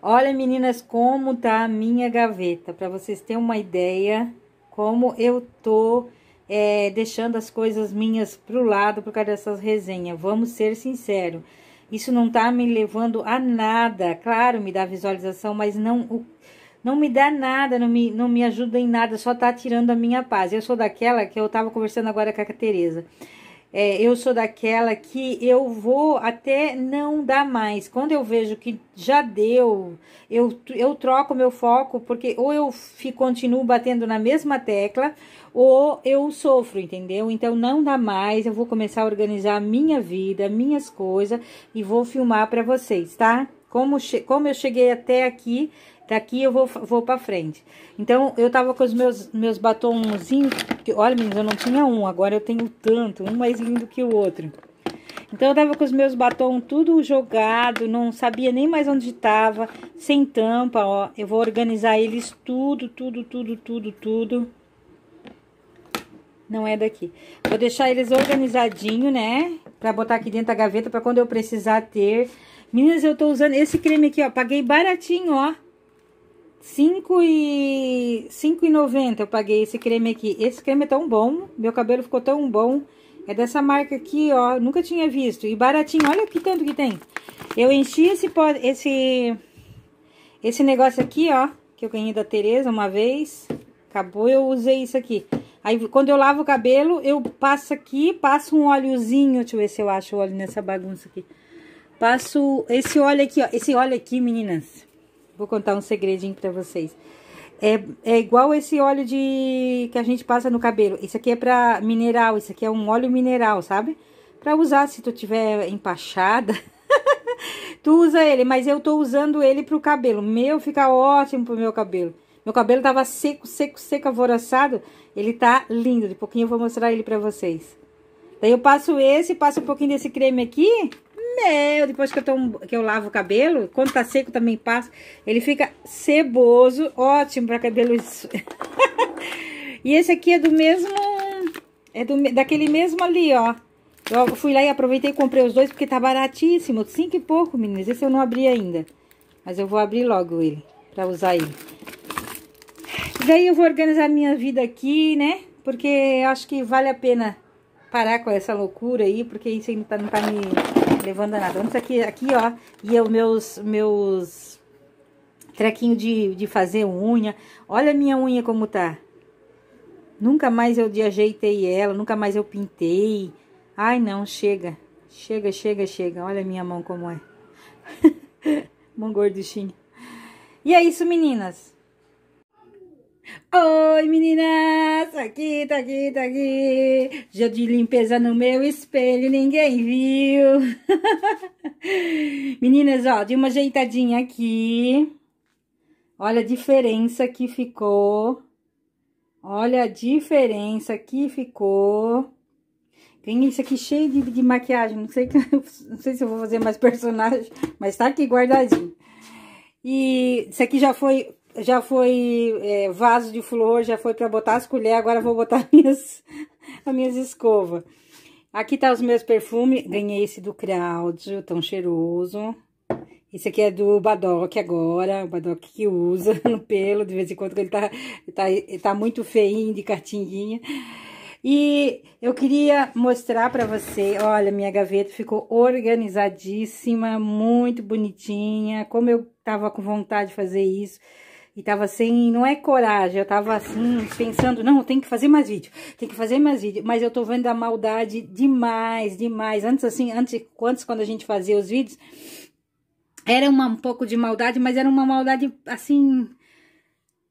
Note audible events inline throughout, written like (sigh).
Olha, meninas, como tá a minha gaveta, para vocês terem uma ideia como eu tô é, deixando as coisas minhas pro lado por causa dessas resenhas. Vamos ser sinceros. Isso não tá me levando a nada. Claro, me dá visualização, mas não não me dá nada, não me, não me ajuda em nada, só tá tirando a minha paz. Eu sou daquela que eu tava conversando agora com a Tereza. É, eu sou daquela que eu vou até não dar mais. Quando eu vejo que já deu, eu, eu troco meu foco, porque ou eu fico, continuo batendo na mesma tecla, ou eu sofro, entendeu? Então não dá mais, eu vou começar a organizar a minha vida, minhas coisas, e vou filmar para vocês, tá? Como, como eu cheguei até aqui daqui eu vou, vou pra frente. Então, eu tava com os meus, meus batonzinhos, que, olha meninas, eu não tinha um, agora eu tenho tanto, um mais lindo que o outro. Então, eu tava com os meus batons tudo jogado, não sabia nem mais onde tava, sem tampa, ó. Eu vou organizar eles tudo, tudo, tudo, tudo, tudo. Não é daqui. Vou deixar eles organizadinho, né? Pra botar aqui dentro da gaveta, pra quando eu precisar ter. Meninas, eu tô usando esse creme aqui, ó. Paguei baratinho, ó. 5 e 5,90 eu paguei esse creme aqui. Esse creme é tão bom, meu cabelo ficou tão bom. É dessa marca aqui, ó, nunca tinha visto. E baratinho, olha que tanto que tem. Eu enchi esse esse esse negócio aqui, ó, que eu ganhei da Tereza uma vez. Acabou, eu usei isso aqui. Aí, quando eu lavo o cabelo, eu passo aqui, passo um óleozinho. Deixa eu ver se eu acho o óleo nessa bagunça aqui. Passo esse óleo aqui, ó. Esse óleo aqui, meninas Vou contar um segredinho para vocês. É, é igual esse óleo de que a gente passa no cabelo. Isso aqui é para mineral, isso aqui é um óleo mineral, sabe? Para usar se tu tiver empachada. (laughs) tu usa ele, mas eu tô usando ele pro cabelo. Meu, fica ótimo pro meu cabelo. Meu cabelo tava seco, seco, seco, avoraçado. Ele tá lindo. De pouquinho eu vou mostrar ele pra vocês. Daí eu passo esse, passo um pouquinho desse creme aqui mel. Depois que eu, tomo, que eu lavo o cabelo, quando tá seco também passa. Ele fica ceboso, ótimo pra cabelo... e (laughs) esse aqui é do mesmo... É do, daquele mesmo ali, ó. Eu fui lá e aproveitei e comprei os dois, porque tá baratíssimo. Cinco e pouco, meninas. Esse eu não abri ainda. Mas eu vou abrir logo ele, pra usar ele. E daí eu vou organizar minha vida aqui, né? Porque acho que vale a pena parar com essa loucura aí, porque isso aí não tá, não tá me levando a nada. Vamos aqui, aqui, ó, e eu meus, meus trequinho de, de fazer unha. Olha a minha unha como tá. Nunca mais eu ajeitei ela, nunca mais eu pintei. Ai, não, chega. Chega, chega, chega. Olha a minha mão como é. (laughs) mão gorduchinha. E é isso, meninas. Oi meninas, aqui, tá aqui, tá aqui. Dia de limpeza no meu espelho, ninguém viu. (laughs) meninas, ó, de uma ajeitadinha aqui. Olha a diferença que ficou. Olha a diferença que ficou. Tem isso aqui cheio de, de maquiagem, não sei, (laughs) não sei se eu vou fazer mais personagem, mas tá aqui guardadinho. E isso aqui já foi já foi é, vaso de flor, já foi para botar as colheres, agora vou botar (laughs) minhas, as minhas escovas. Aqui tá os meus perfumes, ganhei esse do Claudio, tão cheiroso. Esse aqui é do Badoc agora, o Badoc que usa (laughs) no pelo, de vez em quando ele tá, tá, ele tá muito feinho, de cartinguinha. E eu queria mostrar para você, olha, minha gaveta ficou organizadíssima, muito bonitinha, como eu tava com vontade de fazer isso. E tava sem, não é coragem, eu tava assim, pensando, não, tem que fazer mais vídeo, tem que fazer mais vídeo. Mas eu tô vendo a maldade demais, demais. Antes assim, antes, antes quando a gente fazia os vídeos, era uma, um pouco de maldade, mas era uma maldade, assim,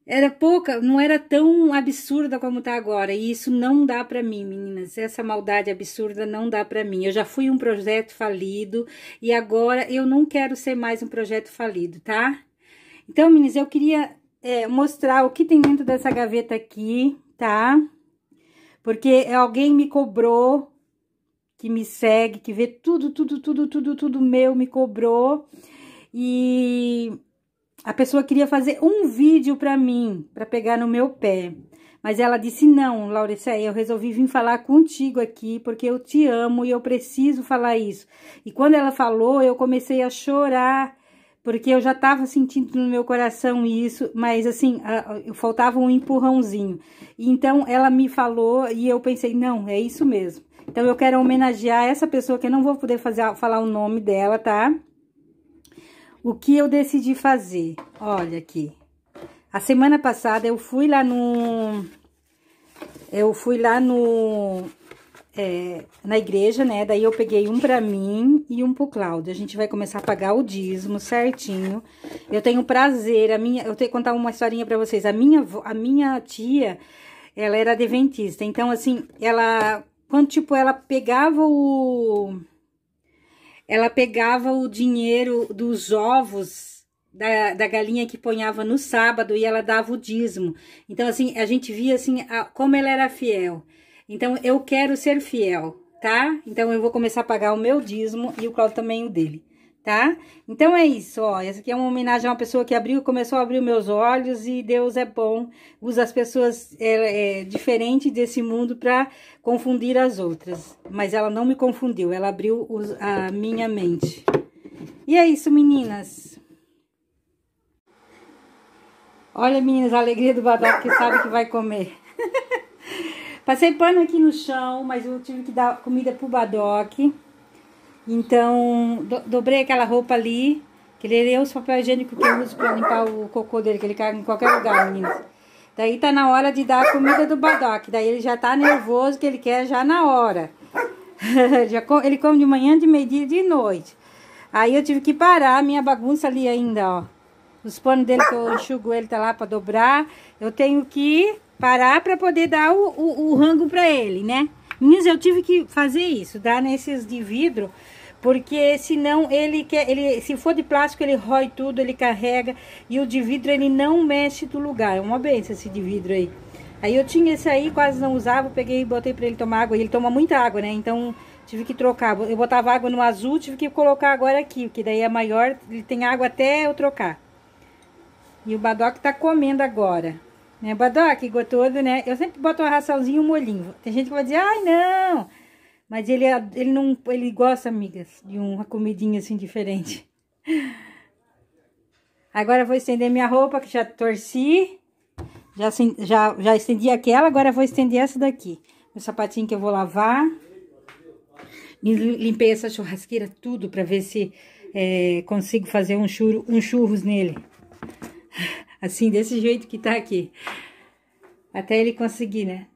era pouca, não era tão absurda como tá agora. E isso não dá para mim, meninas. Essa maldade absurda não dá para mim. Eu já fui um projeto falido e agora eu não quero ser mais um projeto falido, tá? Então, meninas, eu queria é, mostrar o que tem dentro dessa gaveta aqui, tá? Porque é alguém me cobrou, que me segue, que vê tudo, tudo, tudo, tudo, tudo meu, me cobrou. E a pessoa queria fazer um vídeo pra mim, pra pegar no meu pé. Mas ela disse, não, Laureceia, eu resolvi vir falar contigo aqui, porque eu te amo e eu preciso falar isso. E quando ela falou, eu comecei a chorar porque eu já estava sentindo no meu coração isso, mas assim, faltava um empurrãozinho. Então ela me falou e eu pensei, não, é isso mesmo. Então eu quero homenagear essa pessoa que eu não vou poder fazer, falar o nome dela, tá? O que eu decidi fazer? Olha aqui. A semana passada eu fui lá no eu fui lá no é, na igreja, né? Daí eu peguei um para mim e um pro Cláudio. A gente vai começar a pagar o dízimo certinho. Eu tenho prazer, a minha, eu tenho que contar uma historinha para vocês. A minha, a minha tia, ela era adventista. Então assim, ela quando tipo ela pegava o ela pegava o dinheiro dos ovos da, da, galinha que ponhava no sábado e ela dava o dízimo. Então, assim, a gente via assim, a, como ela era fiel. Então, eu quero ser fiel, tá? Então, eu vou começar a pagar o meu dízimo e o Claudio também o dele, tá? Então, é isso, ó. Essa aqui é uma homenagem a uma pessoa que abriu, começou a abrir meus olhos e Deus é bom. Usa as pessoas é, é, diferentes desse mundo para confundir as outras. Mas ela não me confundiu, ela abriu os, a minha mente. E é isso, meninas. Olha, meninas, a alegria do babaca que sabe que vai comer. (laughs) Passei pano aqui no chão, mas eu tive que dar comida pro Badoc. Então, do, dobrei aquela roupa ali, que ele é o papel higiênico que eu uso pra limpar o cocô dele, que ele caga em qualquer lugar, meninas. Daí tá na hora de dar a comida do Badoc. Daí ele já tá nervoso, que ele quer já na hora. (laughs) já ele come de manhã, de meio-dia e de noite. Aí eu tive que parar a minha bagunça ali ainda, ó. Os panos dele que eu enxugo ele tá lá pra dobrar. Eu tenho que parar para poder dar o, o, o rango para ele, né? Meninas, eu tive que fazer isso, dar nesses de vidro, porque senão ele quer, ele, se for de plástico ele rói tudo, ele carrega, e o de vidro ele não mexe do lugar, é uma benção esse de vidro aí. Aí eu tinha esse aí, quase não usava, peguei e botei para ele tomar água, e ele toma muita água, né, então tive que trocar, eu botava água no azul, tive que colocar agora aqui, porque daí é maior, ele tem água até eu trocar. E o Badoc tá comendo agora. Né, badoque gotoso, né? Eu sempre boto uma raçãozinha e um molhinho. Tem gente que vai dizer, ai, não! Mas ele, é, ele não ele gosta, amigas, de uma comidinha assim diferente. Agora vou estender minha roupa que já torci. Já, já, já estendi aquela, agora vou estender essa daqui. Meu sapatinho que eu vou lavar. Limpei essa churrasqueira tudo pra ver se é, consigo fazer um, churro, um churros nele assim, desse jeito que tá aqui. Até ele conseguir, né?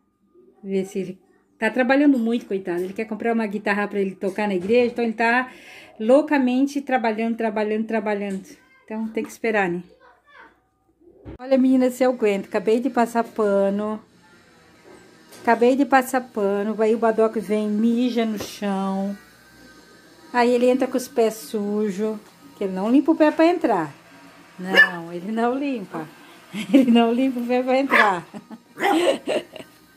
Ver se ele tá trabalhando muito, coitado. Ele quer comprar uma guitarra para ele tocar na igreja, então ele tá loucamente trabalhando, trabalhando, trabalhando. Então tem que esperar, né? Olha, menina, se eu aguento. Acabei de passar pano. Acabei de passar pano. Aí o badoc vem, mija no chão. Aí ele entra com os pés sujos, que ele não limpa o pé para entrar. Não, ele não limpa. Ele não limpa o bebê entrar.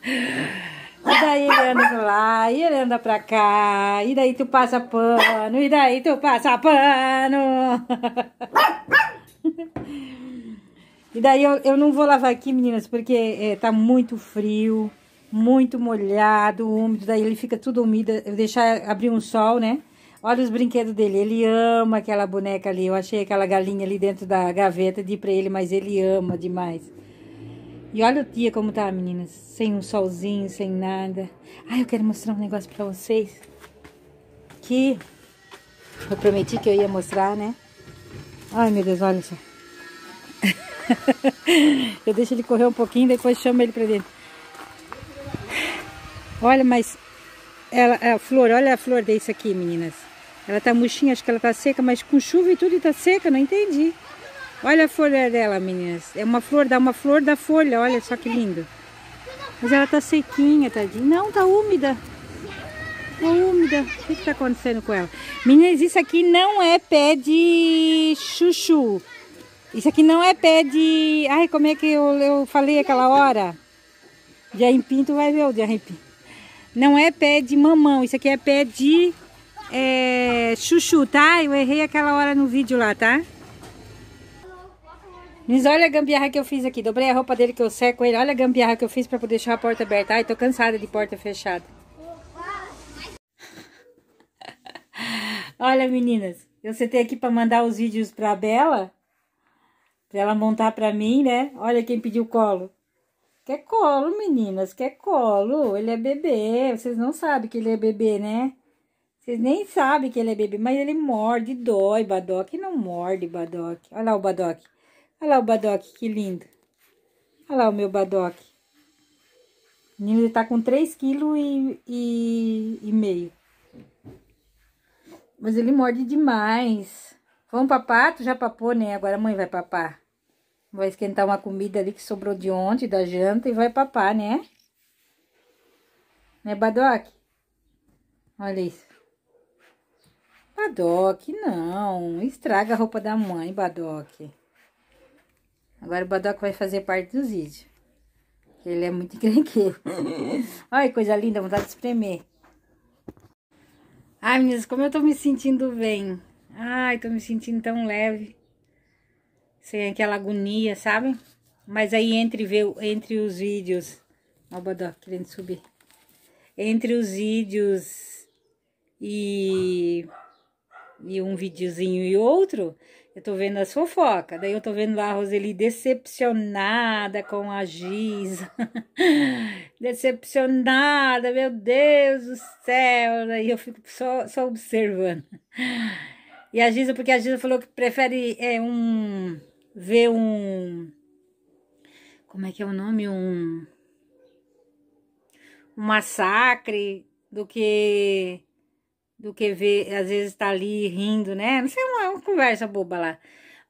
E daí ele anda pra lá, e ele anda pra cá, e daí tu passa pano, e daí tu passa pano. E daí eu, eu não vou lavar aqui, meninas, porque é, tá muito frio, muito molhado, úmido, daí ele fica tudo úmido. Eu deixar abrir um sol, né? Olha os brinquedos dele. Ele ama aquela boneca ali. Eu achei aquela galinha ali dentro da gaveta de para ele, mas ele ama demais. E olha o dia como tá, meninas. Sem um solzinho, sem nada. Ai, eu quero mostrar um negócio para vocês. Que eu prometi que eu ia mostrar, né? Ai, meu Deus, olha só. (laughs) eu deixo ele correr um pouquinho, depois chamo ele para dentro. Olha, mas ela, a flor, olha a flor desse aqui, meninas. Ela tá murchinha, acho que ela tá seca, mas com chuva e tudo está seca, não entendi. Olha a folha dela, meninas. É uma flor, dá uma flor da folha, olha só que lindo. Mas ela tá sequinha, tadinha. Não, tá úmida. Tá úmida. O que está acontecendo com ela? Meninas, isso aqui não é pé de chuchu. Isso aqui não é pé de... Ai, como é que eu, eu falei aquela hora? De arrepinto, vai ver o de arrepinto. Não é pé de mamão, isso aqui é pé de é, chuchu, tá? Eu errei aquela hora no vídeo lá, tá? Mas olha a gambiarra que eu fiz aqui. Dobrei a roupa dele que eu seco ele. Olha a gambiarra que eu fiz pra poder deixar a porta aberta. Ai, tô cansada de porta fechada. (laughs) olha, meninas. Eu sentei aqui pra mandar os vídeos pra Bela. Pra ela montar pra mim, né? Olha quem pediu colo. Quer colo, meninas. Quer colo. Ele é bebê. Vocês não sabem que ele é bebê, né? Vocês nem sabem que ele é bebê, mas ele morde, dói, Badoc. Não morde, Badoc. Olha lá o Badoc. Olha lá o Badoc, que lindo. Olha lá o meu Badoc. O menino ele tá com 3,5 quilos e, e, e meio. Mas ele morde demais. Vamos papar? Tu já papou, né? Agora a mãe vai papar. Vai esquentar uma comida ali que sobrou de ontem, da janta, e vai papar, né? Né, Badoc? Olha isso. Badoc, não. Estraga a roupa da mãe, Badoc. Agora o Badoc vai fazer parte dos vídeos. Ele é muito (laughs) encrenqueiro. Olha coisa linda, vontade de espremer. Ai, meninas, como eu tô me sentindo bem. Ai, tô me sentindo tão leve. Sem aquela agonia, sabe? Mas aí entre, ver, entre os vídeos... Ó o Badoc querendo subir. Entre os vídeos e e um videozinho e outro, eu tô vendo as fofocas. Daí eu tô vendo lá a Roseli decepcionada com a Giz. (laughs) decepcionada, meu Deus do céu. Daí eu fico só, só observando. E a Giza, porque a Giza falou que prefere é, um, ver um. Como é que é o nome? Um. Um massacre do que do que ver, às vezes tá ali rindo, né? Não sei, uma, uma conversa boba lá.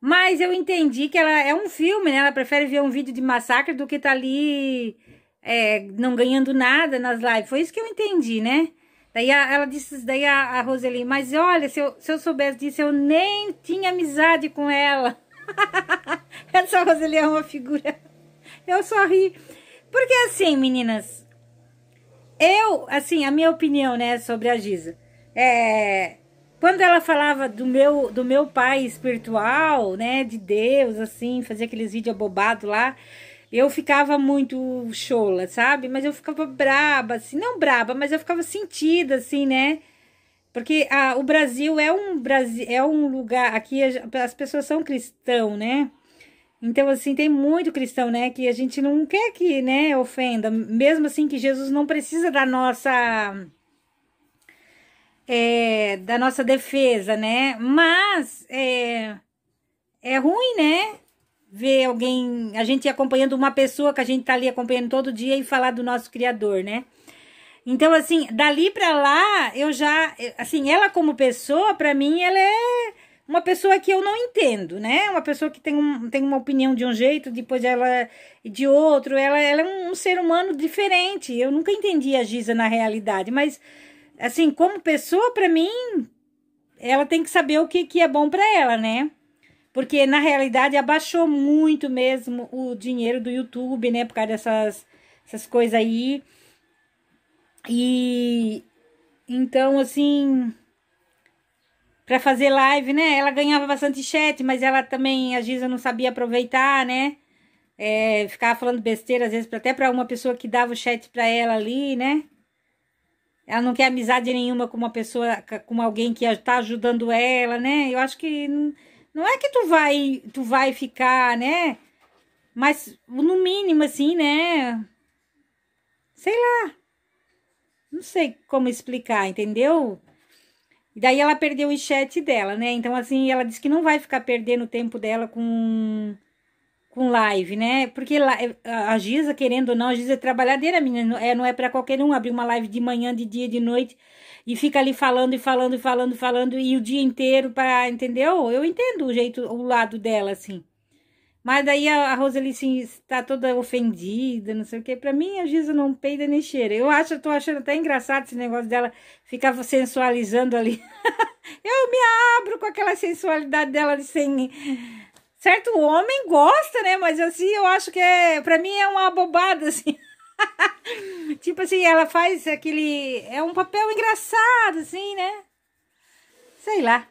Mas eu entendi que ela é um filme, né? Ela prefere ver um vídeo de massacre do que tá ali é, não ganhando nada nas lives. Foi isso que eu entendi, né? Daí a, ela disse, daí a, a Roseli, mas olha, se eu, se eu soubesse disso, eu nem tinha amizade com ela. (laughs) Essa Roseli é uma figura. Eu só ri. Porque assim, meninas, eu, assim, a minha opinião, né, sobre a Giza é, quando ela falava do meu do meu pai espiritual, né, de Deus, assim, fazia aqueles vídeos abobados lá, eu ficava muito chola, sabe? Mas eu ficava braba, assim, não braba, mas eu ficava sentida, assim, né? Porque a, ah, o Brasil é um Brasil é um lugar aqui as pessoas são cristão, né? Então assim tem muito cristão, né? Que a gente não quer que, né, ofenda, mesmo assim que Jesus não precisa da nossa é, da nossa defesa, né? Mas é, é ruim, né? Ver alguém, a gente acompanhando uma pessoa que a gente tá ali acompanhando todo dia e falar do nosso Criador, né? Então, assim, dali pra lá, eu já. Assim, ela como pessoa, pra mim, ela é uma pessoa que eu não entendo, né? Uma pessoa que tem, um, tem uma opinião de um jeito, depois ela é de outro. Ela, ela é um, um ser humano diferente. Eu nunca entendi a Giza na realidade, mas assim, como pessoa, para mim, ela tem que saber o que, que é bom para ela, né? Porque na realidade abaixou muito mesmo o dinheiro do YouTube, né? Por causa dessas essas coisas aí. E então, assim, para fazer live, né? Ela ganhava bastante chat, mas ela também, a Giza não sabia aproveitar, né? É, ficava falando besteira às vezes até para uma pessoa que dava o chat para ela ali, né? Ela não quer amizade nenhuma com uma pessoa, com alguém que está ajudando ela, né? Eu acho que não, não é que tu vai, tu vai ficar, né? Mas no mínimo assim, né? Sei lá. Não sei como explicar, entendeu? E daí ela perdeu o chat dela, né? Então assim, ela disse que não vai ficar perdendo o tempo dela com com live, né? Porque eh, a Giza, querendo ou não, a Giza é trabalhadeira, menina. É, não é para qualquer um abrir uma live de manhã, de dia, de noite e fica ali falando e falando e falando, falando e o dia inteiro para, entendeu? Eu entendo o jeito, o lado dela, assim. Mas daí a, a Roseli assim, está toda ofendida, não sei o quê. Para mim, a Giza não peida nem cheira. Eu acho, tô achando até engraçado esse negócio dela ficar sensualizando ali. (laughs) eu me abro com aquela sensualidade dela de sem certo homem gosta, né? Mas assim, eu acho que é. Pra mim é uma bobada, assim. (laughs) tipo assim, ela faz aquele. É um papel engraçado, assim, né? Sei lá.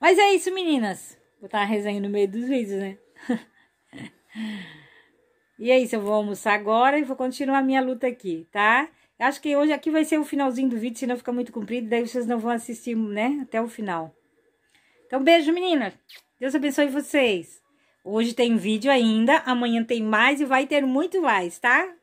Mas é isso, meninas. Vou estar resenha no meio dos vídeos, né? (laughs) e é isso, eu vou almoçar agora e vou continuar a minha luta aqui, tá? Acho que hoje aqui vai ser o finalzinho do vídeo, senão fica muito comprido, daí vocês não vão assistir, né? Até o final. Então, beijo, meninas. Deus abençoe vocês. Hoje tem vídeo ainda, amanhã tem mais e vai ter muito mais, tá?